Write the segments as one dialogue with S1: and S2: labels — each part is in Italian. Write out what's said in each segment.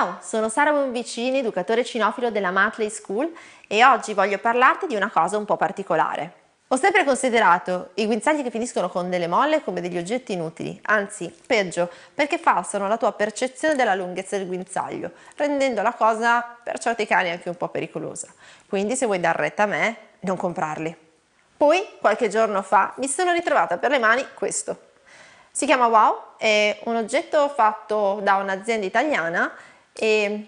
S1: Ciao, sono Sara Bonvicini, educatore cinofilo della Matley School e oggi voglio parlarti di una cosa un po' particolare. Ho sempre considerato i guinzagli che finiscono con delle molle come degli oggetti inutili, anzi peggio, perché falsano la tua percezione della lunghezza del guinzaglio, rendendo la cosa per certi cani anche un po' pericolosa. Quindi se vuoi dar retta a me, non comprarli. Poi, qualche giorno fa, mi sono ritrovata per le mani questo. Si chiama Wow, è un oggetto fatto da un'azienda italiana e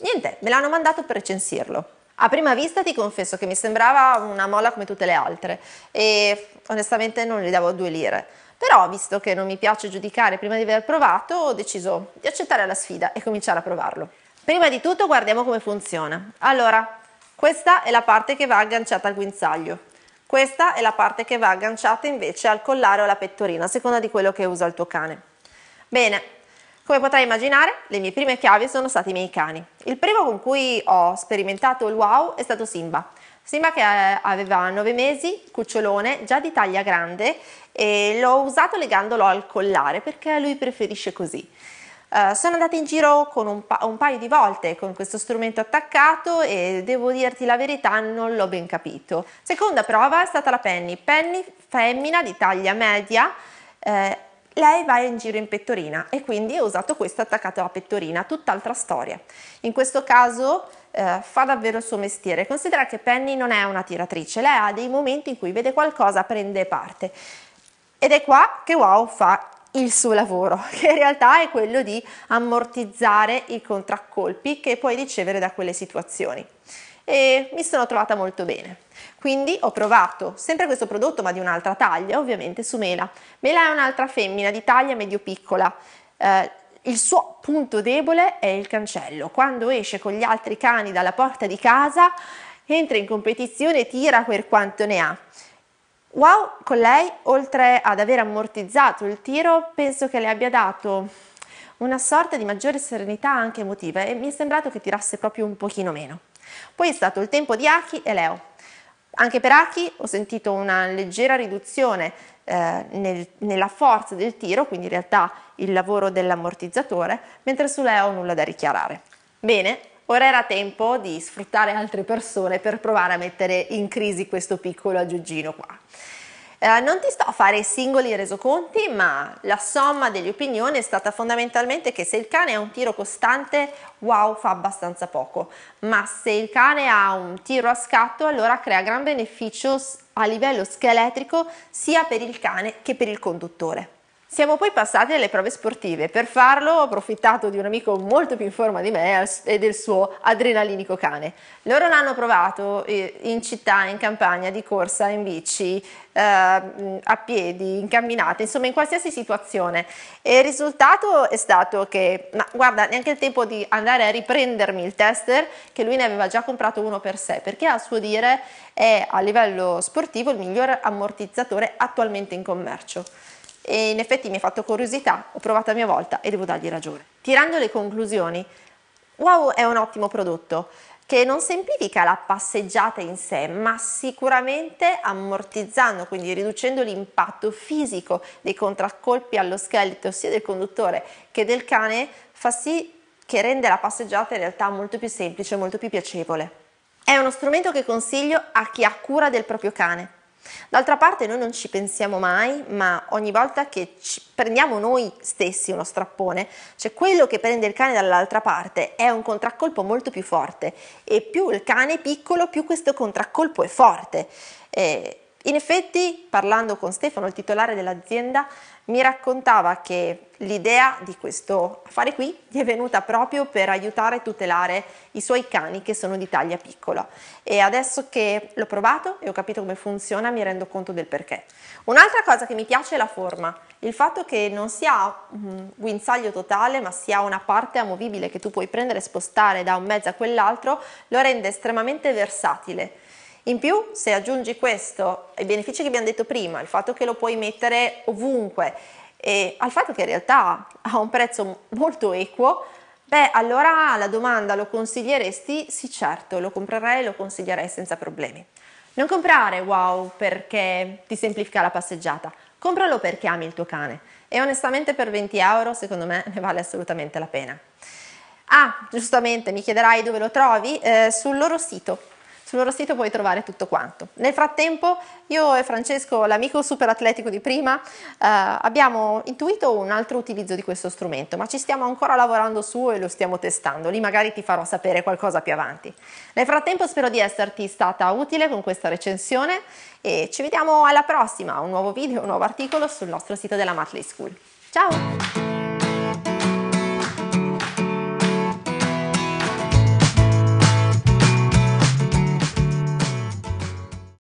S1: niente, me l'hanno mandato per recensirlo. A prima vista ti confesso che mi sembrava una molla come tutte le altre e onestamente non gli davo due lire. Però visto che non mi piace giudicare prima di aver provato, ho deciso di accettare la sfida e cominciare a provarlo. Prima di tutto guardiamo come funziona. Allora, questa è la parte che va agganciata al guinzaglio. Questa è la parte che va agganciata invece al collare o alla pettorina, a seconda di quello che usa il tuo cane. Bene, come potrai immaginare, le mie prime chiavi sono stati i miei cani. Il primo con cui ho sperimentato il wow è stato Simba. Simba che eh, aveva 9 mesi, cucciolone, già di taglia grande e l'ho usato legandolo al collare perché lui preferisce così. Uh, sono andata in giro un, pa- un, paio di volte con questo strumento attaccato e devo dirti la verità non l'ho ben capito. Seconda prova è stata la Penny, Penny femmina di taglia media eh, lei va in giro in pettorina e quindi ho usato questo attaccato alla pettorina, tutt'altra storia. In questo caso eh, fa davvero il suo mestiere. Considera che Penny non è una tiratrice, lei ha dei momenti in cui vede qualcosa, prende parte. Ed è qua che Wow fa il suo lavoro, che in realtà è quello di ammortizzare i contraccolpi che puoi ricevere da quelle situazioni. E mi sono trovata molto bene. Quindi ho provato sempre questo prodotto ma di un'altra taglia, ovviamente su Mela. Mela è un'altra femmina di taglia medio piccola. Eh, il suo punto debole è il cancello. Quando esce con gli altri cani dalla porta di casa, entra in competizione e tira per quanto ne ha. Wow, con lei, oltre ad aver ammortizzato il tiro, penso che le abbia dato una sorta di maggiore serenità anche emotiva e mi è sembrato che tirasse proprio un pochino meno. Poi è stato il tempo di Aki e Leo. Anche per Aki ho sentito una leggera riduzione eh, nel, nella forza del tiro, quindi in realtà il lavoro dell'ammortizzatore, mentre su Leo nulla da dichiarare. Bene, ora era tempo di sfruttare altre persone per provare a mettere in crisi questo piccolo aggiuggino qua. Eh, non ti sto a fare singoli resoconti, ma la somma delle opinioni è stata fondamentalmente che se il cane ha un tiro costante, wow, fa abbastanza poco, ma se il cane ha un tiro a scatto, allora crea gran beneficio a livello scheletrico sia per il cane che per il conduttore. Siamo poi passati alle prove sportive. Per farlo ho approfittato di un amico molto più in forma di me e del suo adrenalinico cane. Loro l'hanno provato eh, in città, in campagna, di corsa, in bici, eh, a piedi, in camminata, insomma in qualsiasi situazione. E il risultato è stato che, ma guarda, neanche il tempo di andare a riprendermi il tester, che lui ne aveva già comprato uno per sé, perché a suo dire è a livello sportivo il miglior ammortizzatore attualmente in commercio e in effetti mi ha fatto curiosità, ho provato a mia volta e devo dargli ragione. Tirando le conclusioni, Wow è un ottimo prodotto che non semplifica la passeggiata in sé, ma sicuramente ammortizzando, quindi riducendo l'impatto fisico dei contraccolpi allo scheletro sia del conduttore che del cane, fa sì che rende la passeggiata in realtà molto più semplice, molto più piacevole. È uno strumento che consiglio a chi ha cura del proprio cane D'altra parte noi non ci pensiamo mai, ma ogni volta che prendiamo noi stessi uno strappone, cioè quello che prende il cane dall'altra parte è un contraccolpo molto più forte e più il cane è piccolo, più questo contraccolpo è forte. Eh, in effetti, parlando con Stefano, il titolare dell'azienda, mi raccontava che l'idea di questo affare qui gli è venuta proprio per aiutare e tutelare i suoi cani che sono di taglia piccola e adesso che l'ho provato e ho capito come funziona mi rendo conto del perché. Un'altra cosa che mi piace è la forma, il fatto che non sia un guinzaglio totale ma sia una parte amovibile che tu puoi prendere e spostare da un mezzo a quell'altro lo rende estremamente versatile in più, se aggiungi questo ai benefici che abbiamo detto prima, il fatto che lo puoi mettere ovunque e al fatto che in realtà ha un prezzo molto equo, beh, allora la domanda lo consiglieresti? Sì, certo, lo comprerei e lo consiglierei senza problemi. Non comprare wow perché ti semplifica la passeggiata, compralo perché ami il tuo cane e onestamente per 20 euro secondo me ne vale assolutamente la pena. Ah, giustamente mi chiederai dove lo trovi? Eh, sul loro sito sul loro sito puoi trovare tutto quanto. Nel frattempo io e Francesco, l'amico super atletico di prima, eh, abbiamo intuito un altro utilizzo di questo strumento, ma ci stiamo ancora lavorando su e lo stiamo testando. Lì magari ti farò sapere qualcosa più avanti. Nel frattempo spero di esserti stata utile con questa recensione e ci vediamo alla prossima, un nuovo video, un nuovo articolo sul nostro sito della Matley School. Ciao!